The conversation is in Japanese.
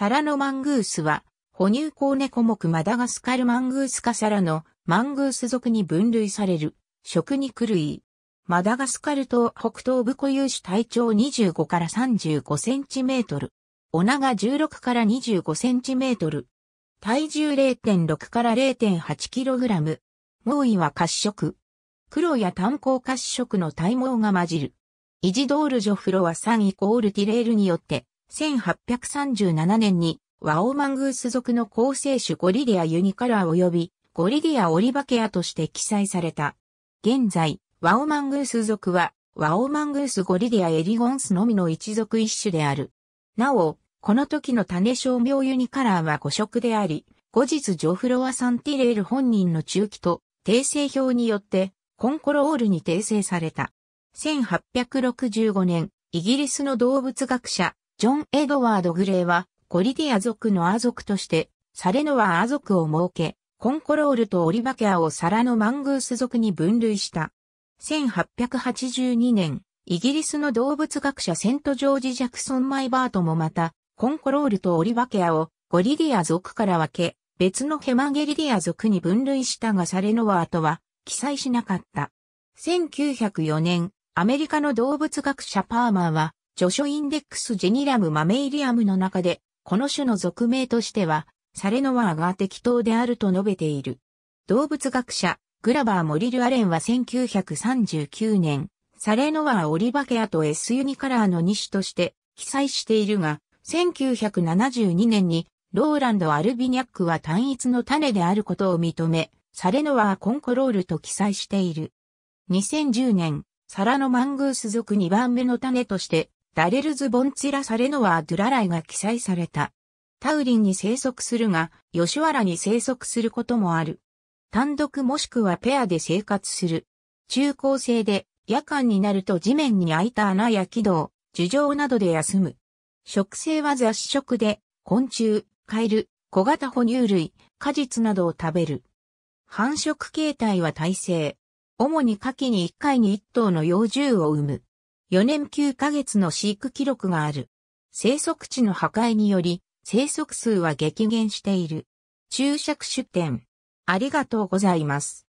サラのマングースは、哺乳項猫目マダガスカルマングース科サラのマングース属に分類される食肉類。マダガスカル島北東部固有種体長25から35センチメートル。おが16から25センチメートル。体重0.6から0.8キログラム。猛威は褐色。黒や炭鉱褐色の体毛が混じる。イジドール・ジョフロは3イコールティレールによって1837年にワオマングース族の構成種ゴリディアユニカラー及びゴリディアオリバケアとして記載された。現在、ワオマングース族はワオマングースゴリディアエリゴンスのみの一族一種である。なお、この時の種商病ユニカラーは5色であり、後日ジョフロワ・サンティレール本人の中期と訂正表によってコンコロールに訂正された。1865年、イギリスの動物学者、ジョン・エドワード・グレーは、コリディア族のア族として、サレノワア族を設け、コンコロールとオリバケアをサラのマングース族に分類した。1882年、イギリスの動物学者セント・ジョージ・ジャクソン・マイバートもまた、コンコロールとオリバケアをゴリディア族から分け、別のヘマゲリディア族に分類したがサレノワーとは記載しなかった。1904年、アメリカの動物学者パーマーは、ショインデックスジェニラムマメイリアムの中で、この種の俗名としては、サレノワーが適当であると述べている。動物学者、グラバー・モリル・アレンは1939年、サレノワー・オリバケアと S ユニカラーの2種として記載しているが、1972年にローランド・アルビニャックは単一の種であることを認め、サレノワー・コンコロールと記載している。2010年、サラのマングース属2番目の種としてダレルズ・ボンチラ・サレノワドゥラライが記載された。タウリンに生息するが、ヨシワラに生息することもある。単独もしくはペアで生活する。中高生で、夜間になると地面に開いた穴や軌道、樹上などで休む。食性は雑食で、昆虫、カエル、小型哺乳類、果実などを食べる。繁殖形態は耐性。主に夏季に1回に1頭の幼獣を産む。4年9ヶ月の飼育記録がある。生息地の破壊により、生息数は激減している。注釈出典。ありがとうございます。